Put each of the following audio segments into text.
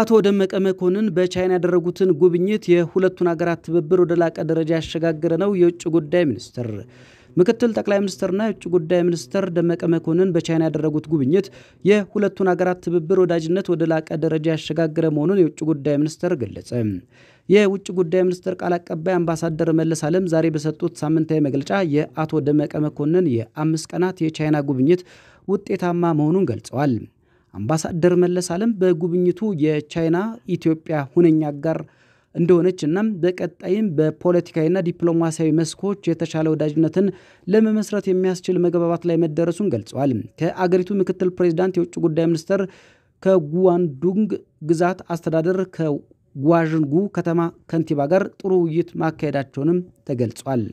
አቶ ደመቀ መኮንን በቻይና ያደረጉትን ጉብኝት የሁለቱን ሀገራት ትብብር ወደ ላቀ ደረጃ ያሸጋገረ ነው የውጭ ጉዳይ ሚኒስትር ምክትል ጠቅላይ ሚኒስትርና የውጭ ጉዳይ ሚኒስትር ደመቀ መኮንን በቻይና ያደረጉት ጉብኝት የሁለቱን ሀገራት ትብብር ወዳጅነት ወደ ላቀ ደረጃ ያሸጋገረ መሆኑን የውጭ ጉዳይ ሚኒስትር ገለጸ። የውጭ ጉዳይ ሚኒስትር ቃል አቀባይ አምባሳደር መለስ አለም ዛሬ በሰጡት ሳምንታዊ መግለጫ የአቶ ደመቀ መኮንን የአምስት ቀናት የቻይና ጉብኝት ውጤታማ መሆኑን ገልጸዋል። አምባሳደር መለስ አለም በጉብኝቱ የቻይና ኢትዮጵያ ሁነኛ አጋር እንደሆነች እና በቀጣይም በፖለቲካዊና ዲፕሎማሲያዊ መስኮች የተሻለ ወዳጅነትን ለመመስረት የሚያስችል መግባባት ላይ መደረሱን ገልጸዋል። ከአገሪቱ ምክትል ፕሬዚዳንት የውጭ ጉዳይ ሚኒስተር ከጉዋንዱንግ ግዛት አስተዳደር ከጓዥንጉ ከተማ ከንቲባ ጋር ጥሩ ውይይት ማካሄዳቸውንም ተገልጿል።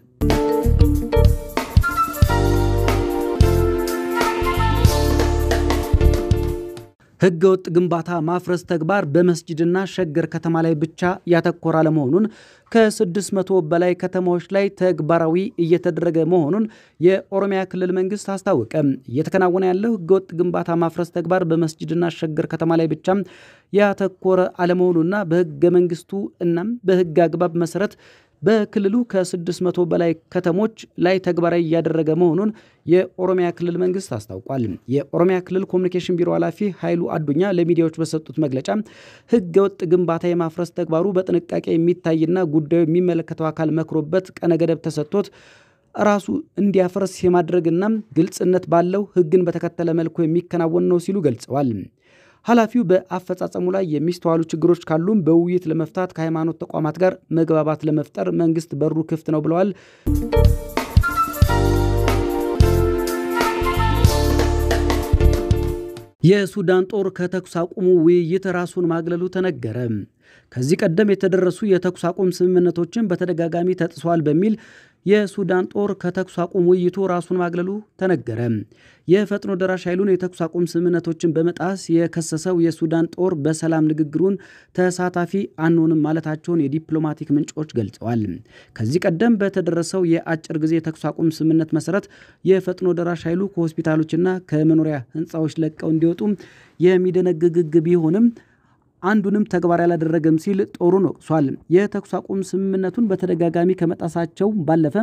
ህገ ወጥ ግንባታ ማፍረስ ተግባር በመስጅድና ሸገር ከተማ ላይ ብቻ ያተኮረ አለመሆኑን ከ600 በላይ ከተማዎች ላይ ተግባራዊ እየተደረገ መሆኑን የኦሮሚያ ክልል መንግስት አስታወቀ። እየተከናወነ ያለው ህገወጥ ግንባታ ማፍረስ ተግባር በመስጅድና ሸገር ከተማ ላይ ብቻ ያተኮረ አለመሆኑና በህገ መንግስቱ እናም በህግ አግባብ መሰረት በክልሉ ከ600 በላይ ከተሞች ላይ ተግባራዊ እያደረገ መሆኑን የኦሮሚያ ክልል መንግስት አስታውቋል። የኦሮሚያ ክልል ኮሚኒኬሽን ቢሮ ኃላፊ ኃይሉ አዱኛ ለሚዲያዎች በሰጡት መግለጫ ህገ ወጥ ግንባታ የማፍረስ ተግባሩ በጥንቃቄ የሚታይና ጉዳዩ የሚመለከተው አካል መክሮበት ቀነ ገደብ ተሰጥቶት ራሱ እንዲያፈርስ የማድረግና ግልጽነት ባለው ህግን በተከተለ መልኩ የሚከናወን ነው ሲሉ ገልጸዋል። ኃላፊው በአፈጻጸሙ ላይ የሚስተዋሉ ችግሮች ካሉም በውይይት ለመፍታት ከሃይማኖት ተቋማት ጋር መግባባት ለመፍጠር መንግስት በሩ ክፍት ነው ብለዋል። የሱዳን ጦር ከተኩስ አቁሙ ውይይት ራሱን ማግለሉ ተነገረ። ከዚህ ቀደም የተደረሱ የተኩስ አቁም ስምምነቶችን በተደጋጋሚ ተጥሷል በሚል የሱዳን ጦር ከተኩስ አቁም ውይይቱ ራሱን ማግለሉ ተነገረ። የፈጥኖ ደራሽ ኃይሉን የተኩስ አቁም ስምምነቶችን በመጣስ የከሰሰው የሱዳን ጦር በሰላም ንግግሩን ተሳታፊ አንሆንም ማለታቸውን የዲፕሎማቲክ ምንጮች ገልጸዋል። ከዚህ ቀደም በተደረሰው የአጭር ጊዜ የተኩስ አቁም ስምምነት መሰረት የፈጥኖ ደራሽ ኃይሉ ከሆስፒታሎችና ከመኖሪያ ህንፃዎች ለቀው እንዲወጡ የሚደነግግ ቢሆንም አንዱንም ተግባር ያላደረገም ሲል ጦሩን ወቅሷል። የተኩስ አቁም ስምምነቱን በተደጋጋሚ ከመጣሳቸው ባለፈ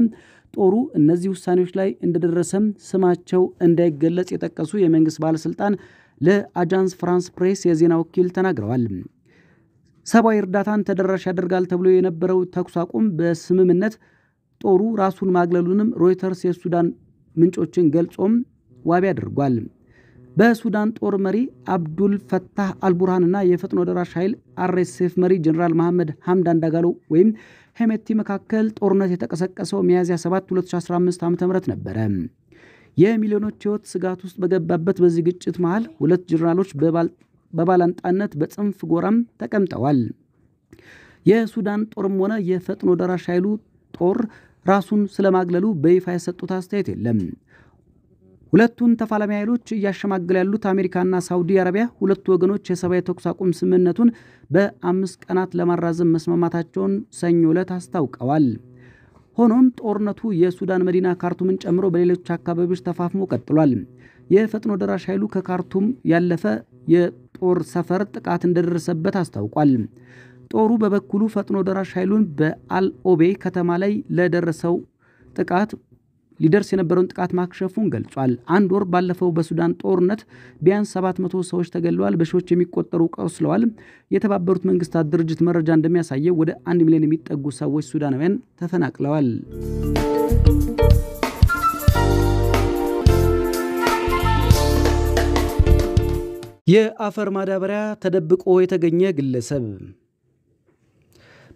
ጦሩ እነዚህ ውሳኔዎች ላይ እንደደረሰም ስማቸው እንዳይገለጽ የጠቀሱ የመንግስት ባለስልጣን ለአጃንስ ፍራንስ ፕሬስ የዜና ወኪል ተናግረዋል። ሰብአዊ እርዳታን ተደራሽ ያደርጋል ተብሎ የነበረው ተኩስ አቁም በስምምነት ጦሩ ራሱን ማግለሉንም ሮይተርስ የሱዳን ምንጮችን ገልጾም ዋቢ አድርጓል። በሱዳን ጦር መሪ አብዱል ፈታህ አልቡርሃንና የፈጥኖ ደራሽ ኃይል አርኤስኤፍ መሪ ጀኔራል መሐመድ ሐምዳን ዳጋሎ ወይም ሄሜቲ መካከል ጦርነት የተቀሰቀሰው ሚያዝያ 7 2015 ዓ ም ነበረ። የሚሊዮኖች ሕይወት ስጋት ውስጥ በገባበት በዚህ ግጭት መሃል ሁለት ጀኔራሎች በባላንጣነት በጽንፍ ጎራም ተቀምጠዋል። የሱዳን ጦርም ሆነ የፈጥኖ ደራሽ ኃይሉ ጦር ራሱን ስለማግለሉ በይፋ የሰጡት አስተያየት የለም። ሁለቱን ተፋላሚ ኃይሎች እያሸማገለ ያሉት አሜሪካና ሳውዲ አረቢያ ሁለቱ ወገኖች የሰብአዊ ተኩስ አቁም ስምምነቱን በአምስት ቀናት ለማራዘም መስማማታቸውን ሰኞ ዕለት አስታውቀዋል። ሆኖም ጦርነቱ የሱዳን መዲና ካርቱምን ጨምሮ በሌሎች አካባቢዎች ተፋፍሞ ቀጥሏል። የፈጥኖ ደራሽ ኃይሉ ከካርቱም ያለፈ የጦር ሰፈር ጥቃት እንደደረሰበት አስታውቋል። ጦሩ በበኩሉ ፈጥኖ ደራሽ ኃይሉን በአልኦቤ ከተማ ላይ ለደረሰው ጥቃት ሊደርስ የነበረውን ጥቃት ማክሸፉን ገልጿል። አንድ ወር ባለፈው በሱዳን ጦርነት ቢያንስ 700 ሰዎች ተገለዋል፣ በሺዎች የሚቆጠሩ ቆስለዋል። የተባበሩት መንግስታት ድርጅት መረጃ እንደሚያሳየው ወደ አንድ ሚሊዮን የሚጠጉ ሰዎች ሱዳናውያን ተፈናቅለዋል። የአፈር ማዳበሪያ ተደብቆ የተገኘ ግለሰብ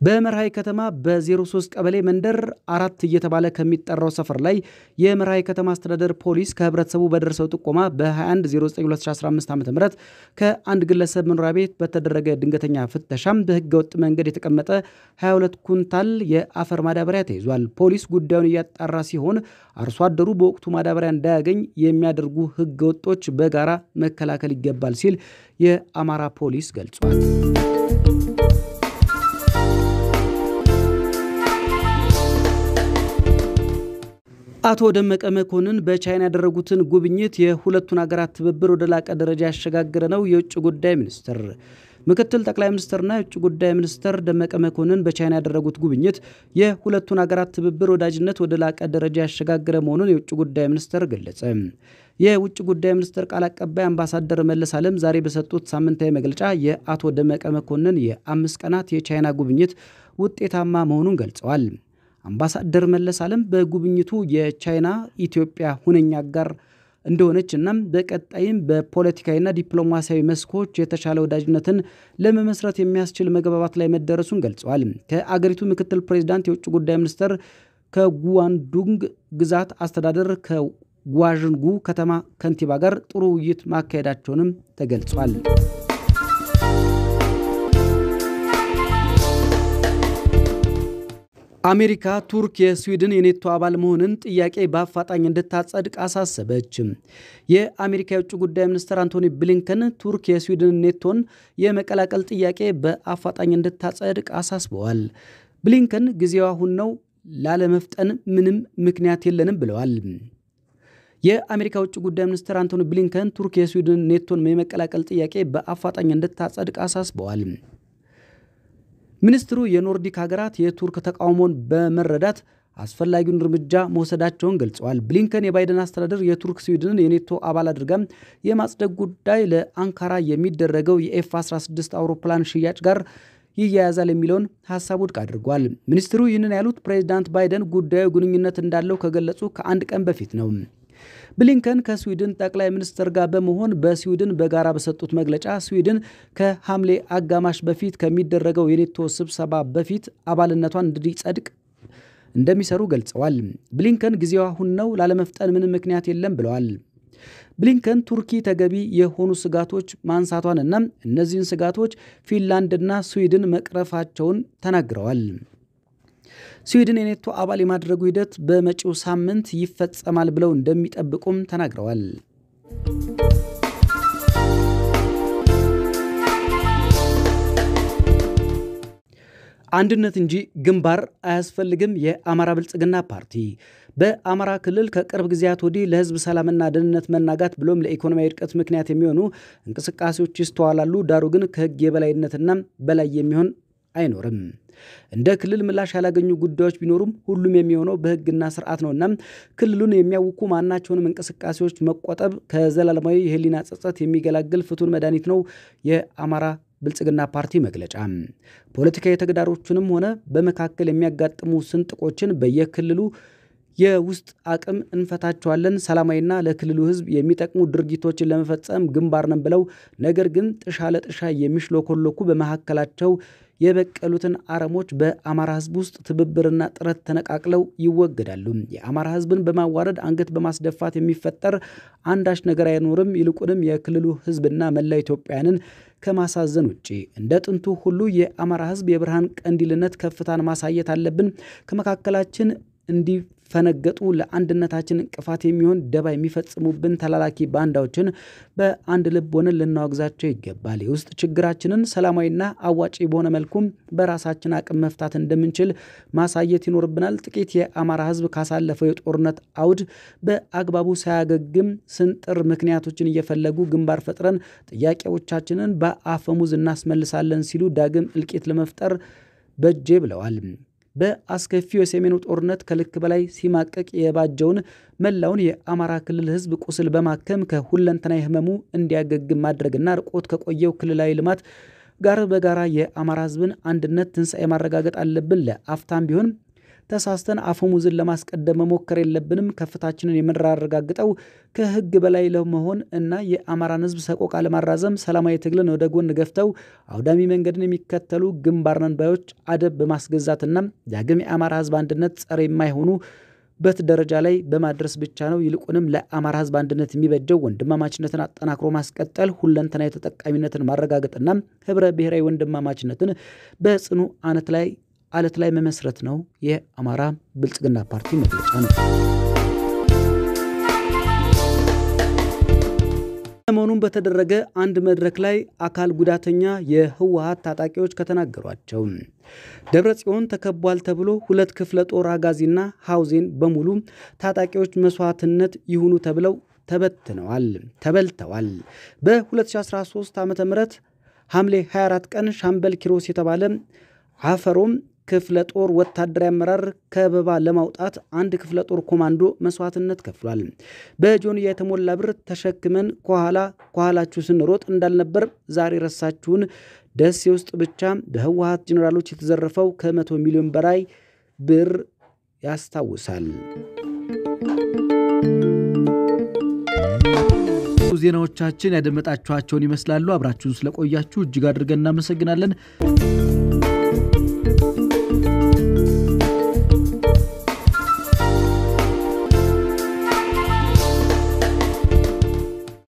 በመርሃይ ከተማ በ03 ቀበሌ መንደር አራት እየተባለ ከሚጠራው ሰፈር ላይ የመርሃይ ከተማ አስተዳደር ፖሊስ ከህብረተሰቡ በደረሰው ጥቆማ በ21092015 ዓ ም ከአንድ ግለሰብ መኖሪያ ቤት በተደረገ ድንገተኛ ፍተሻም በህገ ወጥ መንገድ የተቀመጠ 22 ኩንታል የአፈር ማዳበሪያ ተይዟል። ፖሊስ ጉዳዩን እያጣራ ሲሆን አርሶ አደሩ በወቅቱ ማዳበሪያ እንዳያገኝ የሚያደርጉ ህገ ወጦች በጋራ መከላከል ይገባል ሲል የአማራ ፖሊስ ገልጿል። አቶ ደመቀ መኮንን በቻይና ያደረጉትን ጉብኝት የሁለቱን ሀገራት ትብብር ወደ ላቀ ደረጃ ያሸጋገረ ነው። የውጭ ጉዳይ ሚኒስትር ምክትል ጠቅላይ ሚኒስትርና የውጭ ጉዳይ ሚኒስትር ደመቀ መኮንን በቻይና ያደረጉት ጉብኝት የሁለቱን ሀገራት ትብብር ወዳጅነት ወደ ላቀ ደረጃ ያሸጋገረ መሆኑን የውጭ ጉዳይ ሚኒስትር ገለጸ። የውጭ ጉዳይ ሚኒስትር ቃል አቀባይ አምባሳደር መለስ አለም ዛሬ በሰጡት ሳምንታዊ መግለጫ የአቶ ደመቀ መኮንን የአምስት ቀናት የቻይና ጉብኝት ውጤታማ መሆኑን ገልጸዋል። አምባሳደር መለስ አለም በጉብኝቱ የቻይና ኢትዮጵያ ሁነኛ አጋር እንደሆነች እናም በቀጣይም በፖለቲካዊና ዲፕሎማሲያዊ መስኮች የተሻለ ወዳጅነትን ለመመስረት የሚያስችል መግባባት ላይ መደረሱን ገልጸዋል። ከአገሪቱ ምክትል ፕሬዚዳንት የውጭ ጉዳይ ሚኒስትር ከጉዋንዱንግ ግዛት አስተዳደር ከጓዥንጉ ከተማ ከንቲባ ጋር ጥሩ ውይይት ማካሄዳቸውንም ተገልጿል። አሜሪካ ቱርክ የስዊድን የኔቶ አባል መሆንን ጥያቄ በአፋጣኝ እንድታጸድቅ አሳሰበች። የአሜሪካ የውጭ ጉዳይ ሚኒስትር አንቶኒ ብሊንከን ቱርክ የስዊድን ኔቶን የመቀላቀል ጥያቄ በአፋጣኝ እንድታጸድቅ አሳስበዋል። ብሊንከን ጊዜው አሁን ነው፣ ላለመፍጠን ምንም ምክንያት የለንም ብለዋል። የአሜሪካ ውጭ ጉዳይ ሚኒስትር አንቶኒ ብሊንከን ቱርክ የስዊድን ኔቶን የመቀላቀል ጥያቄ በአፋጣኝ እንድታጸድቅ አሳስበዋል። ሚኒስትሩ የኖርዲክ ሀገራት የቱርክ ተቃውሞን በመረዳት አስፈላጊውን እርምጃ መውሰዳቸውን ገልጸዋል። ብሊንከን የባይደን አስተዳደር የቱርክ ስዊድንን የኔቶ አባል አድርጋም የማጽደቅ ጉዳይ ለአንካራ የሚደረገው የኤፍ 16 አውሮፕላን ሽያጭ ጋር ይያያዛል የሚለውን ሀሳብ ውድቅ አድርጓል። ሚኒስትሩ ይህንን ያሉት ፕሬዚዳንት ባይደን ጉዳዩ ግንኙነት እንዳለው ከገለጹ ከአንድ ቀን በፊት ነው። ብሊንከን ከስዊድን ጠቅላይ ሚኒስትር ጋር በመሆን በስዊድን በጋራ በሰጡት መግለጫ ስዊድን ከሐምሌ አጋማሽ በፊት ከሚደረገው የኔቶ ስብሰባ በፊት አባልነቷን እንዲጸድቅ እንደሚሰሩ ገልጸዋል። ብሊንከን ጊዜው አሁን ነው፣ ላለመፍጠን ምንም ምክንያት የለም ብለዋል። ብሊንከን ቱርኪ ተገቢ የሆኑ ስጋቶች ማንሳቷንና እነዚህን ስጋቶች ፊንላንድና ስዊድን መቅረፋቸውን ተናግረዋል። ስዊድን የኔቶ አባል የማድረጉ ሂደት በመጪው ሳምንት ይፈጸማል ብለው እንደሚጠብቁም ተናግረዋል። አንድነት እንጂ ግንባር አያስፈልግም። የአማራ ብልጽግና ፓርቲ በአማራ ክልል ከቅርብ ጊዜያት ወዲህ ለሕዝብ ሰላምና ደህንነት መናጋት ብሎም ለኢኮኖሚያዊ እድቀት ምክንያት የሚሆኑ እንቅስቃሴዎች ይስተዋላሉ። ዳሩ ግን ከሕግ የበላይነትና በላይ የሚሆን አይኖርም። እንደ ክልል ምላሽ ያላገኙ ጉዳዮች ቢኖሩም ሁሉም የሚሆነው በሕግና ስርዓት ነውና ክልሉን የሚያውኩ ማናቸውንም እንቅስቃሴዎች መቆጠብ ከዘላለማዊ የህሊና ጸጸት የሚገላግል ፍቱን መድኃኒት ነው። የአማራ ብልጽግና ፓርቲ መግለጫ ፖለቲካዊ ተግዳሮቹንም ሆነ በመካከል የሚያጋጥሙ ስንጥቆችን በየክልሉ የውስጥ አቅም እንፈታቸዋለን ሰላማዊና ለክልሉ ህዝብ የሚጠቅሙ ድርጊቶችን ለመፈጸም ግንባር ነን ብለው ነገር ግን ጥሻ ለጥሻ የሚሽሎኮሎኩ በመካከላቸው የበቀሉትን አረሞች በአማራ ህዝብ ውስጥ ትብብርና ጥረት ተነቃቅለው ይወገዳሉ። የአማራ ህዝብን በማዋረድ አንገት በማስደፋት የሚፈጠር አንዳች ነገር አይኖርም። ይልቁንም የክልሉ ህዝብና መላ ኢትዮጵያውያንን ከማሳዘን ውጭ እንደ ጥንቱ ሁሉ የአማራ ህዝብ የብርሃን ቀንዲልነት ከፍታን ማሳየት አለብን። ከመካከላችን እንዲፈነገጡ ለአንድነታችን እንቅፋት የሚሆን ደባ የሚፈጽሙብን ተላላኪ ባንዳዎችን በአንድ ልብ ሆነን ልናወግዛቸው ይገባል። የውስጥ ችግራችንን ሰላማዊና አዋጪ በሆነ መልኩም በራሳችን አቅም መፍታት እንደምንችል ማሳየት ይኖርብናል። ጥቂት የአማራ ሕዝብ ካሳለፈው የጦርነት አውድ በአግባቡ ሳያገግም ስንጥር ምክንያቶችን እየፈለጉ ግንባር ፈጥረን ጥያቄዎቻችንን በአፈሙዝ እናስመልሳለን ሲሉ ዳግም እልቂት ለመፍጠር በጄ ብለዋል። በአስከፊው የሰሜኑ ጦርነት ከልክ በላይ ሲማቀቅ የባጀውን መላውን የአማራ ክልል ሕዝብ ቁስል በማከም ከሁለንተናዊ ህመሙ እንዲያገግም ማድረግና ርቆት ከቆየው ክልላዊ ልማት ጋር በጋራ የአማራ ህዝብን አንድነት ትንሣኤ ማረጋገጥ አለብን። ለአፍታም ቢሆን ተሳስተን አፈሙዝን ለማስቀደም መሞከር የለብንም። ከፍታችንን የምናረጋግጠው ከህግ በላይ ለመሆን እና የአማራን ህዝብ ሰቆቃ ለማራዘም ሰላማዊ ትግልን ወደ ጎን ገፍተው አውዳሚ መንገድን የሚከተሉ ግንባር ነን ባዮች አደብ በማስገዛትና ዳግም የአማራ ህዝብ አንድነት ጸር የማይሆኑ በት ደረጃ ላይ በማድረስ ብቻ ነው። ይልቁንም ለአማራ ህዝብ አንድነት የሚበጀው ወንድማማችነትን አጠናክሮ ማስቀጠል፣ ሁለንተናዊ ተጠቃሚነትን ማረጋገጥና ህብረ ብሔራዊ ወንድማማችነትን በጽኑ አነት ላይ አለት ላይ መመስረት ነው የአማራ ብልጽግና ፓርቲ መግለጫ ነው። ሰሞኑን በተደረገ አንድ መድረክ ላይ አካል ጉዳተኛ የህወሀት ታጣቂዎች ከተናገሯቸው ደብረ ጽዮን ተከቧል ተብሎ ሁለት ክፍለ ጦር አጋዚና ሀውዜን በሙሉ ታጣቂዎች መስዋዕትነት ይሁኑ ተብለው ተበትነዋል ተበልተዋል። በ2013 ዓ ም ሐምሌ 24 ቀን ሻምበል ኪሮስ የተባለ አፈሮም ክፍለ ጦር ወታደራዊ አመራር ከበባ ለማውጣት አንድ ክፍለ ጦር ኮማንዶ መስዋዕትነት ከፍሏል። በጆንያ የተሞላ ብር ተሸክመን ከኋላ ከኋላችሁ ስንሮጥ እንዳልነበር ዛሬ ረሳችሁን። ደሴ ውስጥ ብቻ በህወሀት ጀኔራሎች የተዘረፈው ከመቶ ሚሊዮን በላይ ብር ያስታውሳል። ዜናዎቻችን ያደመጣችኋቸውን ይመስላሉ። አብራችሁን ስለቆያችሁ እጅግ አድርገን እናመሰግናለን።